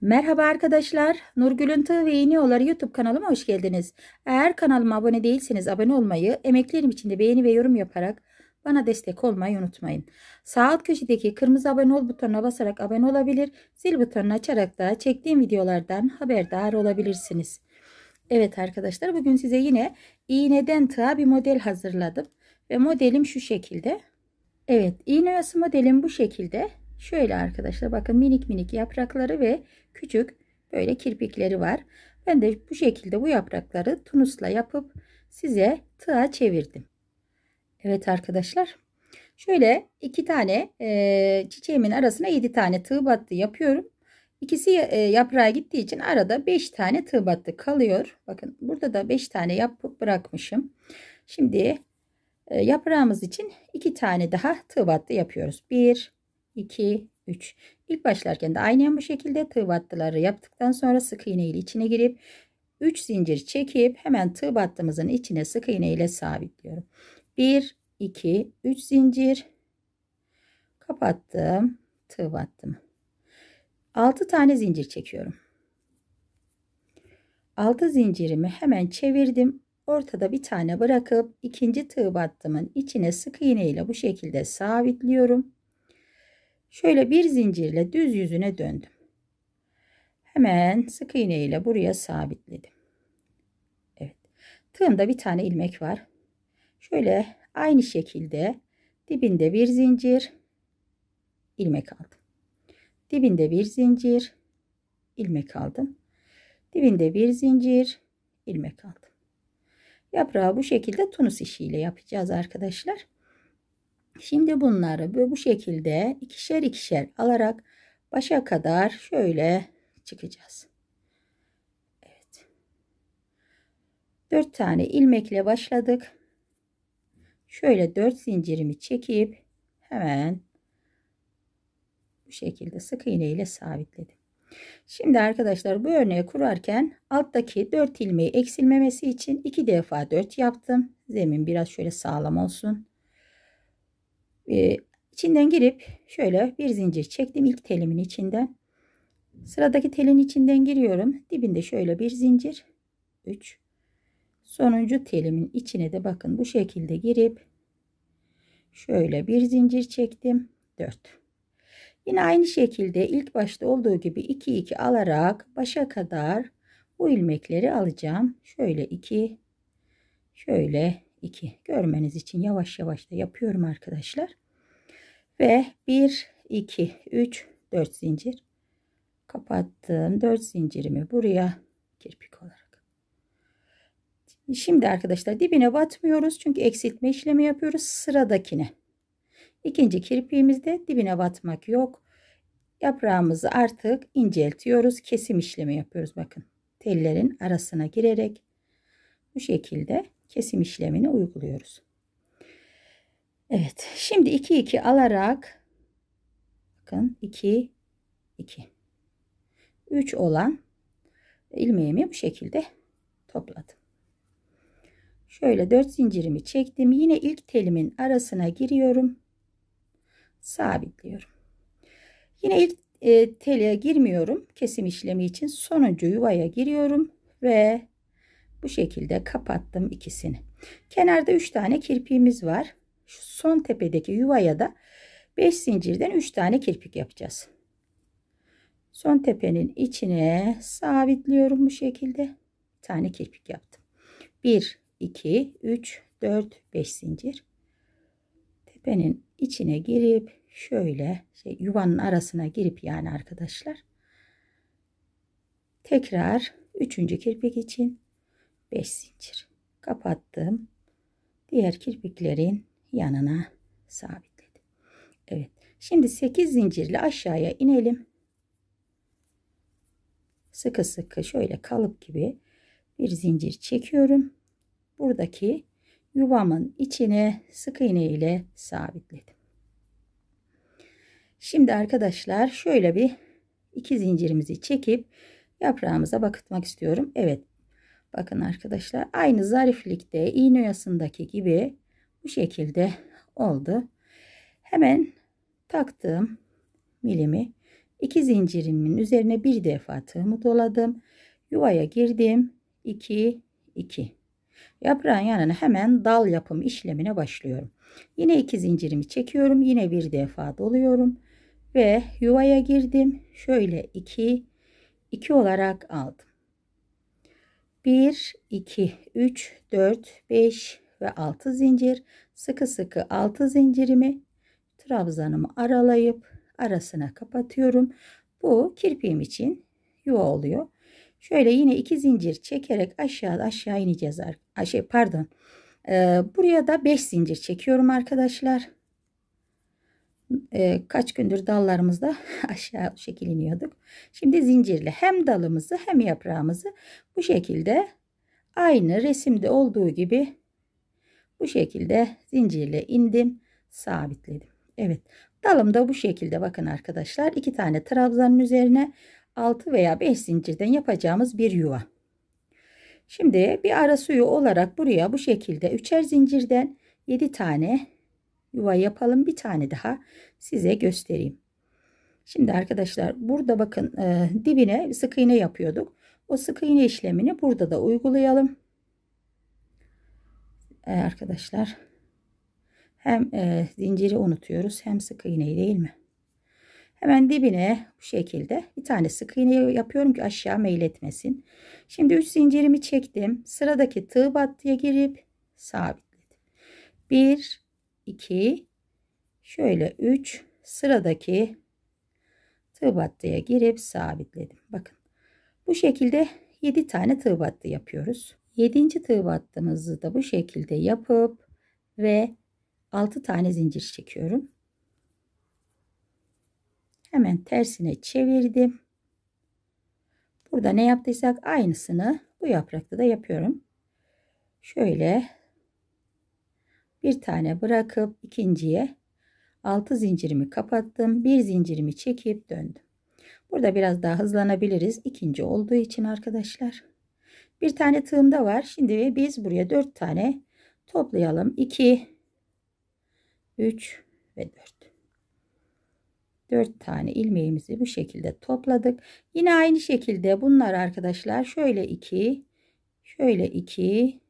Merhaba arkadaşlar, Nurgül'ün Tığ ve İğne Yolları YouTube kanalıma hoş geldiniz. Eğer kanalıma abone değilseniz abone olmayı, emeklerim için de beğeni ve yorum yaparak bana destek olmayı unutmayın. Sağ alt köşedeki kırmızı abone ol butonuna basarak abone olabilir, zil butonunu açarak da çektiğim videolardan haberdar olabilirsiniz. Evet arkadaşlar bugün size yine iğneden tığa bir model hazırladım ve modelim şu şekilde. Evet iğne yası modelim bu şekilde. Şöyle arkadaşlar bakın minik minik yaprakları ve küçük böyle kirpikleri var. Ben de bu şekilde bu yaprakları tunusla yapıp size tığa çevirdim. Evet arkadaşlar şöyle iki tane e, çiçeğimin arasına yedi tane tığ battı yapıyorum. İkisi e, yaprağa gittiği için arada beş tane tığ battı kalıyor. Bakın burada da beş tane yapıp bırakmışım. Şimdi e, yaprağımız için iki tane daha tığ battı yapıyoruz. Bir, 2, 3. İlk başlarken de aynen bu şekilde tığ battıları yaptıktan sonra sık iğne ile içine girip 3 zincir çekip hemen tığ battımızın içine sık iğne ile sabitliyorum. 1, 2, 3 zincir kapattım, tığ battım. 6 tane zincir çekiyorum. 6 zincirimi hemen çevirdim. Ortada bir tane bırakıp ikinci tığ battımın içine sık iğne ile bu şekilde sabitliyorum. Şöyle bir zincirle düz yüzüne döndüm. Hemen sık iğne ile buraya sabitledim. Evet. Tığımda bir tane ilmek var. Şöyle aynı şekilde dibinde bir zincir ilmek aldım. Dibinde bir zincir ilmek aldım. Dibinde bir zincir ilmek aldım. Yaprağı bu şekilde tunus işiyle yapacağız arkadaşlar. Şimdi bunları bu şekilde ikişer ikişer alarak başa kadar şöyle çıkacağız. Evet. 4 tane ilmekle başladık. Şöyle 4 zincirimi çekip hemen bu şekilde sık iğne ile sabitledim. Şimdi arkadaşlar bu örneği kurarken alttaki 4 ilmeği eksilmemesi için 2 defa 4 yaptım. Zemin biraz şöyle sağlam olsun. Ee, içinden girip şöyle bir zincir çektim ilk telimin içinden. Sıradaki telin içinden giriyorum. Dibinde şöyle bir zincir. 3. Sonuncu telimin içine de bakın bu şekilde girip şöyle bir zincir çektim. 4. Yine aynı şekilde ilk başta olduğu gibi 2 2 alarak başa kadar bu ilmekleri alacağım. Şöyle 2 şöyle 2 görmeniz için yavaş yavaş da yapıyorum arkadaşlar. Ve 1 2 3 4 zincir kapattım. 4 zincirimi buraya kirpik olarak. Şimdi arkadaşlar dibine batmıyoruz çünkü eksiltme işlemi yapıyoruz sıradakine. İkinci kirpiğimizde dibine batmak yok. Yaprağımızı artık inceltiyoruz. Kesim işlemi yapıyoruz bakın. Tellerin arasına girerek bu şekilde kesim işlemini uyguluyoruz. Evet şimdi 2 2 alarak bakın 2 2 3 olan ilmeğimi bu şekilde topladım. Şöyle 4 zincirimi çektim. Yine ilk telimin arasına giriyorum. Sabitliyorum. Yine ilk e, tele girmiyorum kesim işlemi için. Sonuncu yuvaya giriyorum ve bu şekilde kapattım ikisini. Kenarda 3 tane kirpiğimiz var. Şu son tepedeki yuvaya da 5 zincirden 3 tane kirpik yapacağız. Son tepenin içine sabitliyorum bu şekilde. Bir tane kirpik yaptım. 1, 2, 3, 4, 5 zincir. Tepenin içine girip şöyle şey, yuvanın arasına girip yani arkadaşlar. Tekrar üçüncü kirpik için 5 zincir kapattım diğer kirpiklerin yanına sabitledim Evet şimdi 8 zincirle aşağıya inelim sıkı sıkı şöyle kalıp gibi bir zincir çekiyorum buradaki yuvamın içine sık iğne ile sabitledim Şimdi arkadaşlar şöyle bir iki zincirimizi çekip yaprağımıza bakıtmak istiyorum. Evet Bakın arkadaşlar aynı zariflikte iğne oyasındaki gibi bu şekilde oldu. Hemen taktığım milimi iki zincirimin üzerine bir defa tığımı doladım. Yuvaya girdim. 2 2 Yaprağın yanına hemen dal yapım işlemine başlıyorum. Yine iki zincirimi çekiyorum. Yine bir defa doluyorum. Ve yuvaya girdim. Şöyle 2 2 olarak aldım. 1 2 3 4 5 ve 6 zincir sıkı sıkı 6 zincirimi trabzanımı aralayıp arasına kapatıyorum. Bu kirpiğim için yuva oluyor. Şöyle yine 2 zincir çekerek aşağı aşağı ineceğiz. Şey pardon. Ee, buraya da 5 zincir çekiyorum arkadaşlar e, kaç gündür dallarımızda aşağı şekil Şimdi zincirli hem dalımızı hem yaprağımızı bu şekilde aynı resimde olduğu gibi bu şekilde zincirle indim sabitledim. Evet dalım da bu şekilde bakın arkadaşlar iki tane trabzanın üzerine 6 veya 5 zincirden yapacağımız bir yuva. Şimdi bir ara suyu olarak buraya bu şekilde üçer zincirden 7 tane yuva yapalım. Bir tane daha size göstereyim. Şimdi arkadaşlar burada bakın e, dibine sık iğne yapıyorduk. O sık iğne işlemini burada da uygulayalım. E, arkadaşlar hem e, zinciri unutuyoruz hem sık iğneyi değil mi? Hemen dibine bu şekilde bir tane sık iğne yapıyorum ki aşağı meyletmesin. Şimdi 3 zincirimi çektim. Sıradaki tığ battıya girip sabitledim. 1 2 şöyle 3 sıradaki tığ battıya girip sabitledim. Bakın bu şekilde 7 tane tığ battı yapıyoruz. 7. tığ battığımızı da bu şekilde yapıp ve 6 tane zincir çekiyorum. Hemen tersine çevirdim. Burada ne yaptıysak aynısını bu yaprakta da yapıyorum. Şöyle bir tane bırakıp ikinciye 6 zincirimi kapattım. Bir zincirimi çekip döndüm. Burada biraz daha hızlanabiliriz. ikinci olduğu için arkadaşlar. Bir tane tığımda var. Şimdi biz buraya 4 tane toplayalım. 2 3 ve 4. 4 tane ilmeğimizi bu şekilde topladık. Yine aynı şekilde bunlar arkadaşlar şöyle 2 şöyle 2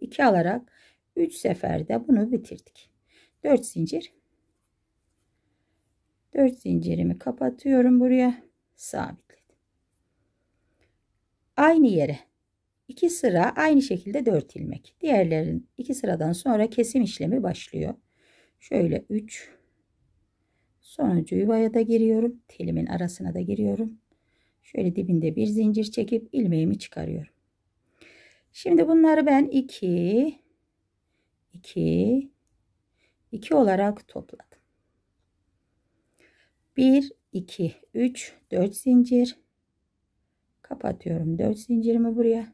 2 alarak 3 seferde bunu bitirdik. 4 zincir. 4 zincirimi kapatıyorum buraya. Sabitledim. Aynı yere 2 sıra aynı şekilde 4 ilmek. Diğerlerin 2 sıradan sonra kesim işlemi başlıyor. Şöyle 3 sonuncu yuvaya da giriyorum. Telimin arasına da giriyorum. Şöyle dibinde bir zincir çekip ilmeğimi çıkarıyorum. Şimdi bunları ben 2 2 2 olarak topladım. 1 2 3 4 zincir kapatıyorum 4 zincirimi buraya.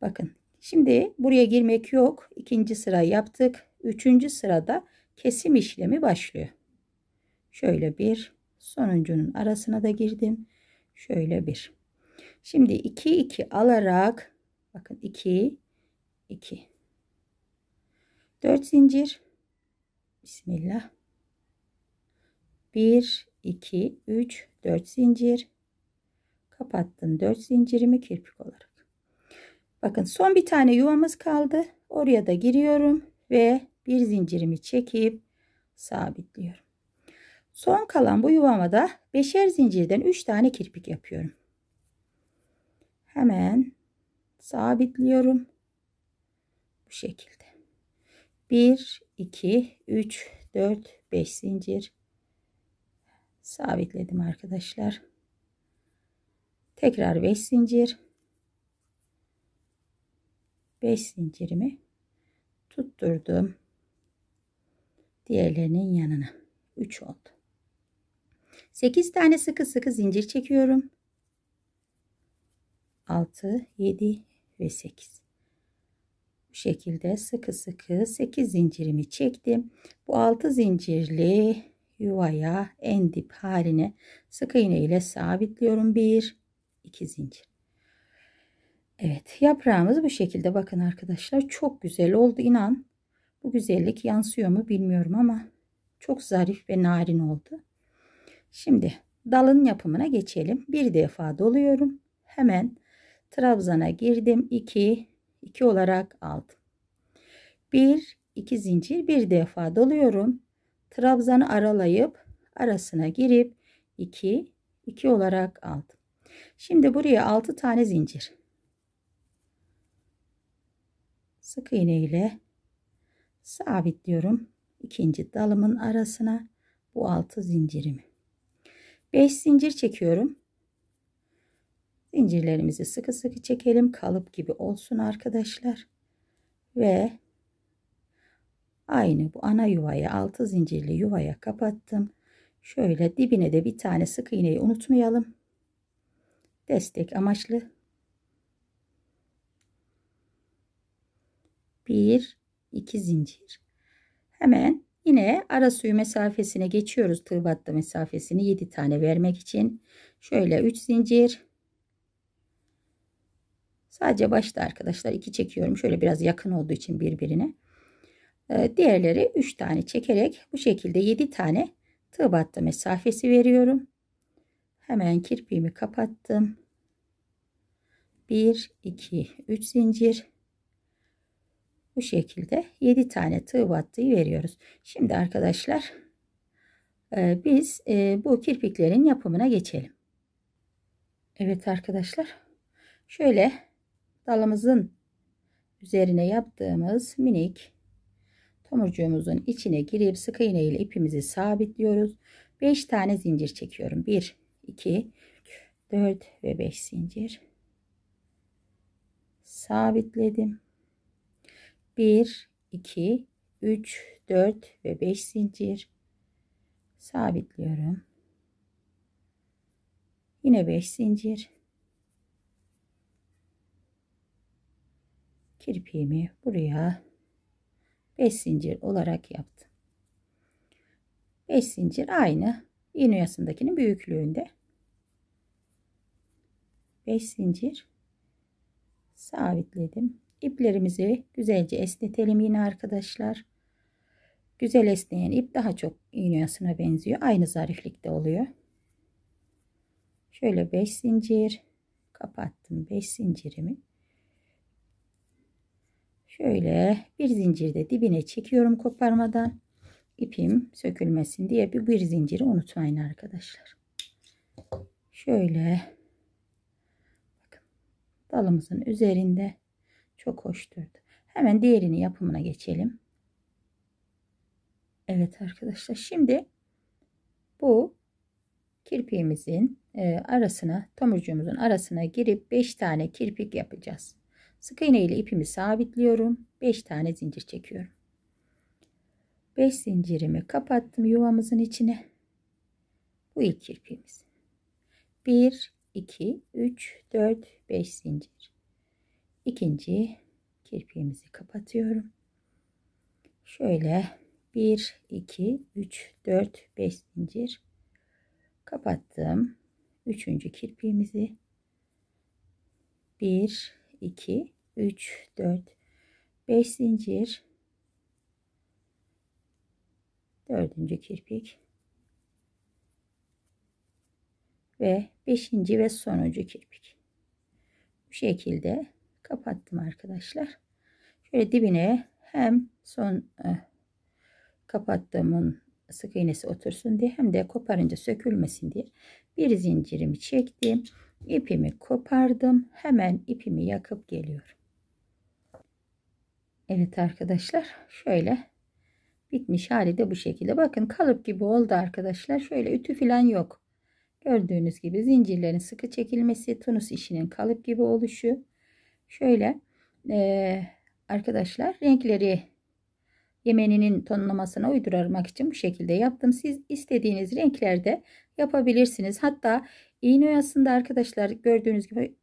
Bakın şimdi buraya girmek yok. İkinci sıra yaptık. Üçüncü sırada kesim işlemi başlıyor. Şöyle bir sonuncunun arasına da girdim. Şöyle bir. Şimdi 2 2 alarak bakın 2 2 4 zincir Bismillah 1 2 3 4 zincir kapattım 4 zincirimi kirpik olarak bakın son bir tane yuvamız kaldı oraya da giriyorum ve bir zincirimi çekip sabitliyorum son kalan bu yuvama da beşer zincirden 3 tane kirpik yapıyorum hemen sabitliyorum bu şekilde 1 2 3 4 5 zincir sabitledim arkadaşlar tekrar 5 zincir 5 zincirimi tutturdum diğerlerinin yanına 3 oldu 8 tane sıkı sıkı zincir çekiyorum 6 7 ve 8 şekilde sıkı sıkı 8 zincirimi çektim. Bu 6 zincirli yuvaya en dip haline sık iğne ile sabitliyorum. 1 2 zincir. Evet yaprağımız bu şekilde bakın arkadaşlar çok güzel oldu inan bu güzellik yansıyor mu bilmiyorum ama çok zarif ve narin oldu. Şimdi dalın yapımına geçelim. Bir defa doluyorum. Hemen trabzana girdim. 2 2 olarak aldım. 1 2 zincir bir defa doluyorum. Trabzanı aralayıp arasına girip 2 2 olarak aldım. Şimdi buraya 6 tane zincir. Sık iğne ile sabitliyorum. ikinci dalımın arasına bu 6 zincirimi. 5 zincir çekiyorum. Zincirlerimizi sıkı sıkı çekelim. Kalıp gibi olsun arkadaşlar. Ve aynı bu ana yuvayı 6 zincirli yuvaya kapattım. Şöyle dibine de bir tane sık iğneyi unutmayalım. Destek amaçlı. 1 2 zincir. Hemen yine ara suyu mesafesine geçiyoruz. Tığ battı mesafesini 7 tane vermek için. Şöyle 3 zincir. Sadece başta arkadaşlar iki çekiyorum. Şöyle biraz yakın olduğu için birbirine. Ee, diğerleri 3 tane çekerek bu şekilde 7 tane tığ battı mesafesi veriyorum. Hemen kirpiğimi kapattım. 1, 2, 3 zincir. Bu şekilde 7 tane tığ battığı veriyoruz. Şimdi arkadaşlar e, biz e, bu kirpiklerin yapımına geçelim. Evet arkadaşlar şöyle dalımızın üzerine yaptığımız minik tomurcuğumuzun içine girip sık iğne ile ipimizi sabitliyoruz. 5 tane zincir çekiyorum. 1, 2, 4 ve 5 zincir. Sabitledim. 1, 2, 3, 4 ve 5 zincir. Sabitliyorum. Yine 5 zincir. kirpiğimi buraya 5 zincir olarak yaptım. 5 zincir aynı iğne yasındakinin büyüklüğünde. 5 zincir sabitledim. İplerimizi güzelce esnetelim yine arkadaşlar. Güzel esneyen ip daha çok iğne yasına benziyor. Aynı zariflikte oluyor. Şöyle 5 zincir kapattım 5 zincirimi. Şöyle bir zincirde dibine çekiyorum koparmadan. ipim sökülmesin diye bir, bir zinciri unutmayın arkadaşlar. Şöyle bakın dalımızın üzerinde çok hoş durdu. Hemen diğerini yapımına geçelim. Evet arkadaşlar şimdi bu kirpiğimizin e, arasına tomurcuğumuzun arasına girip 5 tane kirpik yapacağız. Sık iğne ile ipimi sabitliyorum. 5 tane zincir çekiyorum. 5 zincirimi kapattım yuvamızın içine. Bu ilk kirpiğimiz. 1 2 3 4 5 zincir. İkinci kirpiğimizi kapatıyorum. Şöyle 1 2 3 4 5 zincir kapattım. Üçüncü kirpiğimizi 1 2 3 4 5 zincir 4. kirpik ve 5. ve sonuncu kirpik. Bu şekilde kapattım arkadaşlar. Şöyle dibine hem son eh, kapattığımın sık iğnesi otursun diye hem de koparınca sökülmesin diye bir zincirimi çektim. ipimi kopardım. Hemen ipimi yakıp geliyorum. Evet arkadaşlar şöyle bitmiş hali de bu şekilde. Bakın kalıp gibi oldu arkadaşlar. Şöyle ütü falan yok. Gördüğünüz gibi zincirlerin sıkı çekilmesi, tunus işinin kalıp gibi oluşu. Şöyle e, arkadaşlar renkleri yemeninin tonlamasına uydurmak için bu şekilde yaptım. Siz istediğiniz renklerde yapabilirsiniz. Hatta iğne oyasında arkadaşlar gördüğünüz gibi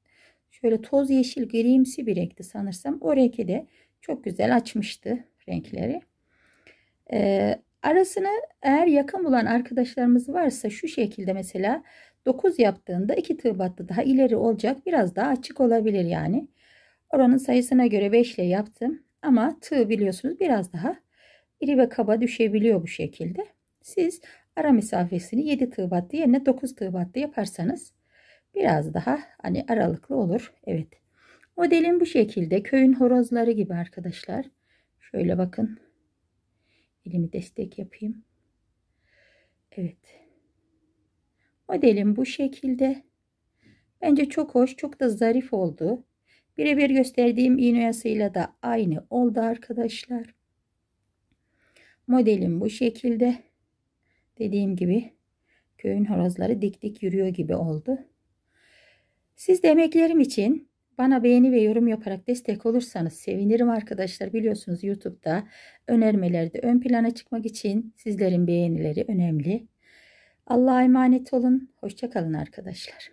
şöyle toz yeşil grimsi bir renkti sanırsam. O renki de çok güzel açmıştı renkleri. Ee, arasını eğer yakın bulan arkadaşlarımız varsa şu şekilde mesela 9 yaptığında 2 tığ battı daha ileri olacak. Biraz daha açık olabilir yani. Oranın sayısına göre 5 ile yaptım. Ama tığ biliyorsunuz biraz daha iri ve kaba düşebiliyor bu şekilde. Siz ara mesafesini 7 tığ battı yerine 9 tığ battı yaparsanız biraz daha hani aralıklı olur. Evet. Modelin bu şekilde. Köyün horozları gibi arkadaşlar. Şöyle bakın. Elimi destek yapayım. Evet. modelin bu şekilde. Bence çok hoş. Çok da zarif oldu. Birebir gösterdiğim iğne oyasıyla da aynı oldu arkadaşlar. Modelin bu şekilde. Dediğim gibi köyün horozları dik dik yürüyor gibi oldu. Siz de emeklerim için bana beğeni ve yorum yaparak destek olursanız sevinirim arkadaşlar. Biliyorsunuz YouTube'da önermelerde ön plana çıkmak için sizlerin beğenileri önemli. Allah'a emanet olun. Hoşçakalın arkadaşlar.